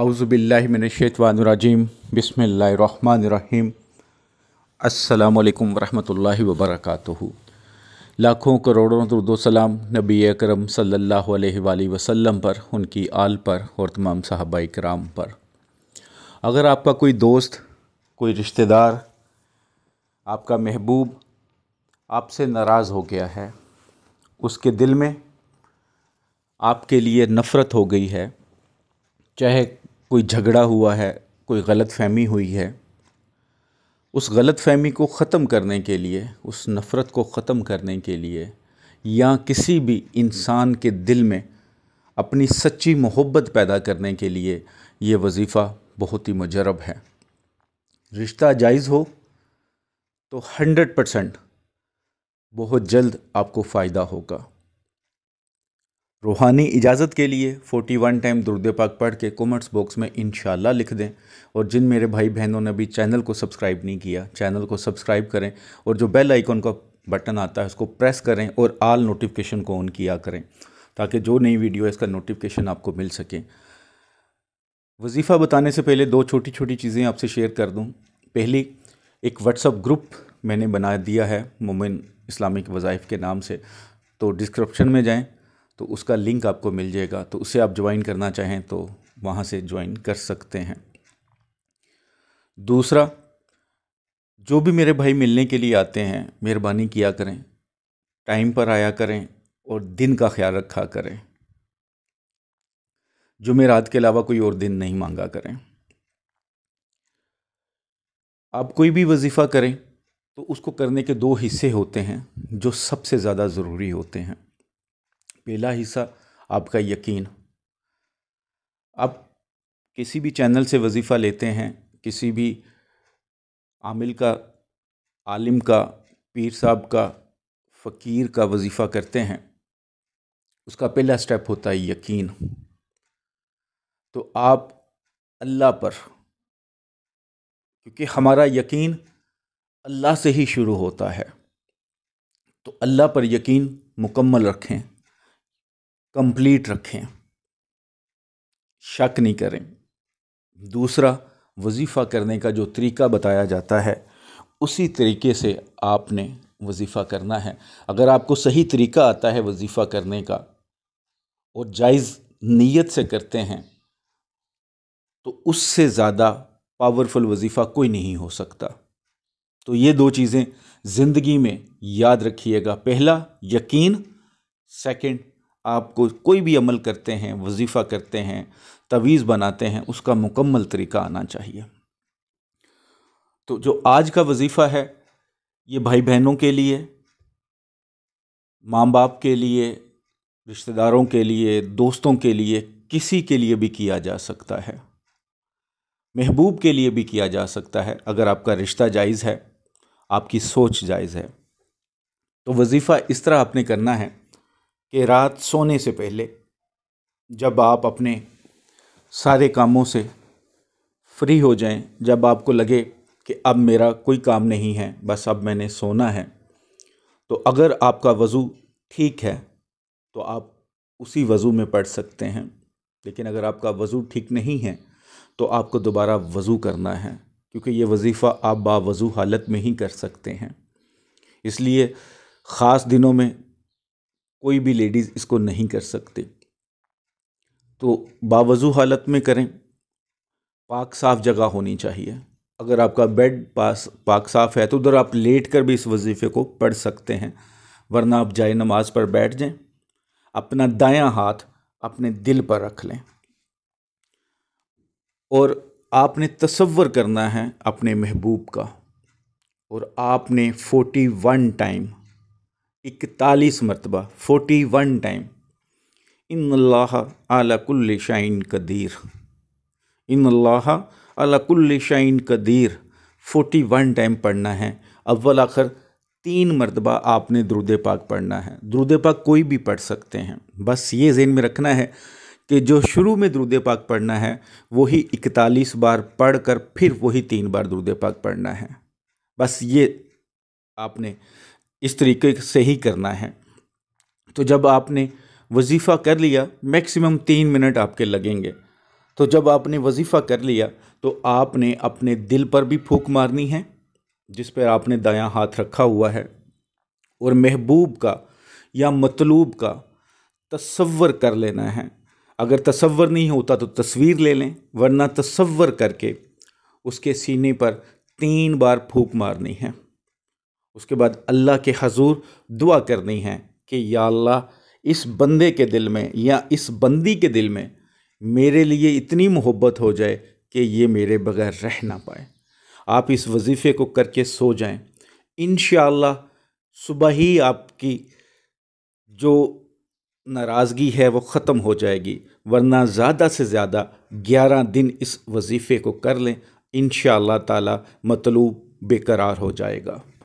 अउज़बिल्लिमिनशैतवानरजीम बिसमीम अल्लाम वरहमल वबरक लाखों करोड़ों सलाम नबी अकरम सल्लल्लाहु अलैहि वसल्लम पर उनकी आल पर और तमाम साहबा कराम पर अगर आपका कोई दोस्त कोई रिश्तेदार आपका महबूब आपसे नाराज़ हो गया है उसके दिल में आपके लिए नफ़रत हो गई है चाहे कोई झगड़ा हुआ है कोई गलत फहमी हुई है उस गलत फहमी को ख़त्म करने के लिए उस नफ़रत को ख़त्म करने के लिए या किसी भी इंसान के दिल में अपनी सच्ची मोहब्बत पैदा करने के लिए ये वजीफ़ा बहुत ही मुजरब है रिश्ता जायज़ हो तो हंड्रेड परसेंट बहुत जल्द आपको फ़ायदा होगा रूहानी इजाज़त के लिए 41 टाइम दुर्द पाक पढ़ के कमेंट्स बॉक्स में इन लिख दें और जिन मेरे भाई बहनों ने अभी चैनल को सब्सक्राइब नहीं किया चैनल को सब्सक्राइब करें और जो बेल आइकॉन का बटन आता है उसको प्रेस करें और आल नोटिफिकेशन को ऑन किया करें ताकि जो नई वीडियो है इसका नोटिफिकेशन आपको मिल सके वजीफ़ा बताने से पहले दो छोटी छोटी चीज़ें आपसे शेयर कर दूँ पहली एक व्हाट्सअप ग्रुप मैंने बना दिया है मोमिन इस्लामिक वज़ाइफ के नाम से तो डिस्क्रिप्शन में जाएँ तो उसका लिंक आपको मिल जाएगा तो उससे आप ज्वाइन करना चाहें तो वहाँ से ज्वाइन कर सकते हैं दूसरा जो भी मेरे भाई मिलने के लिए आते हैं मेहरबानी किया करें टाइम पर आया करें और दिन का ख्याल रखा करें रात के अलावा कोई और दिन नहीं मांगा करें आप कोई भी वजीफ़ा करें तो उसको करने के दो हिस्से होते हैं जो सबसे ज़्यादा ज़रूरी होते हैं पहला हिस्सा आपका यकीन आप किसी भी चैनल से वजीफ़ा लेते हैं किसी भी आमिल का आलिम का पीर साहब का फ़कीर का वजीफ़ा करते हैं उसका पहला स्टेप होता है यकीन तो आप अल्लाह पर क्योंकि हमारा यकीन अल्लाह से ही शुरू होता है तो अल्लाह पर यकीन मुकम्मल रखें कंप्लीट रखें शक नहीं करें दूसरा वजीफ़ा करने का जो तरीका बताया जाता है उसी तरीके से आपने वजीफ़ा करना है अगर आपको सही तरीका आता है वजीफ़ा करने का और जायज़ नीयत से करते हैं तो उससे ज़्यादा पावरफुल वजीफ़ा कोई नहीं हो सकता तो ये दो चीज़ें ज़िंदगी में याद रखिएगा पहला यकीन सेकंड आपको कोई भी अमल करते हैं वजीफ़ा करते हैं तवीज़ बनाते हैं उसका मुकम्मल तरीका आना चाहिए तो जो आज का वजीफ़ा है ये भाई बहनों के लिए माँ बाप के लिए रिश्तेदारों के लिए दोस्तों के लिए किसी के लिए भी किया जा सकता है महबूब के लिए भी किया जा सकता है अगर आपका रिश्ता जायज़ है आपकी सोच जायज़ है तो वजीफ़ा इस तरह आपने करना है कि रात सोने से पहले जब आप अपने सारे कामों से फ्री हो जाएं जब आपको लगे कि अब मेरा कोई काम नहीं है बस अब मैंने सोना है तो अगर आपका वज़ू ठीक है तो आप उसी वज़ू में पढ़ सकते हैं लेकिन अगर आपका वज़ू ठीक नहीं है तो आपको दोबारा वज़ू करना है क्योंकि ये वजीफ़ा आप बावज़ू हालत में ही कर सकते हैं इसलिए ख़ास दिनों में कोई भी लेडीज़ इसको नहीं कर सकते तो बावजू हालत में करें पाक साफ़ जगह होनी चाहिए अगर आपका बेड पास पाक साफ़ है तो उधर आप लेट कर भी इस वजीफ़े को पढ़ सकते हैं वरना आप जाए नमाज पर बैठ जाएं अपना दायां हाथ अपने दिल पर रख लें और आपने तसवर करना है अपने महबूब का और आपने फोर्टी वन टाइम इकतालीस मरतबा फोर्टी वन टाइम इन अल्लाह अलाकुल्ल शाइन कदीर इन अल्लाह अलाकुल्ल शाइन कदीर फोर्टी वन टाइम पढ़ना है अव्वल आखिर तीन मरतबा आपने द्रुद पाक पढ़ना है द्रुद पाक कोई भी पढ़ सकते हैं बस ये जहन में रखना है कि जो शुरू में द्रुद पाक पढ़ना है वही इकतालीस बार पढ़ कर फिर वही तीन बार द्रुद पाक पढ़ना है बस ये आपने इस तरीके से ही करना है तो जब आपने वजीफ़ा कर लिया मैक्सिमम तीन मिनट आपके लगेंगे तो जब आपने वजीफ़ा कर लिया तो आपने अपने दिल पर भी फूक मारनी है जिस पर आपने दायां हाथ रखा हुआ है और महबूब का या मतलूब का तस्वर कर लेना है अगर तस्वर नहीं होता तो तस्वीर ले लें वरना तस्वर करके उसके सीने पर तीन बार फूक मारनी है उसके बाद अल्लाह के हजूर दुआ करनी है कि या अल्लाह इस बंदे के दिल में या इस बंदी के दिल में मेरे लिए इतनी मोहब्बत हो जाए कि ये मेरे बगैर रह ना पाए आप इस वजीफ़े को करके सो जाएं इन सुबह ही आपकी जो नाराज़गी है वो ख़त्म हो जाएगी वरना ज़्यादा से ज़्यादा ग्यारह दिन इस वजीफ़े को कर लें इन ताला मतलूब बेकरार हो जाएगा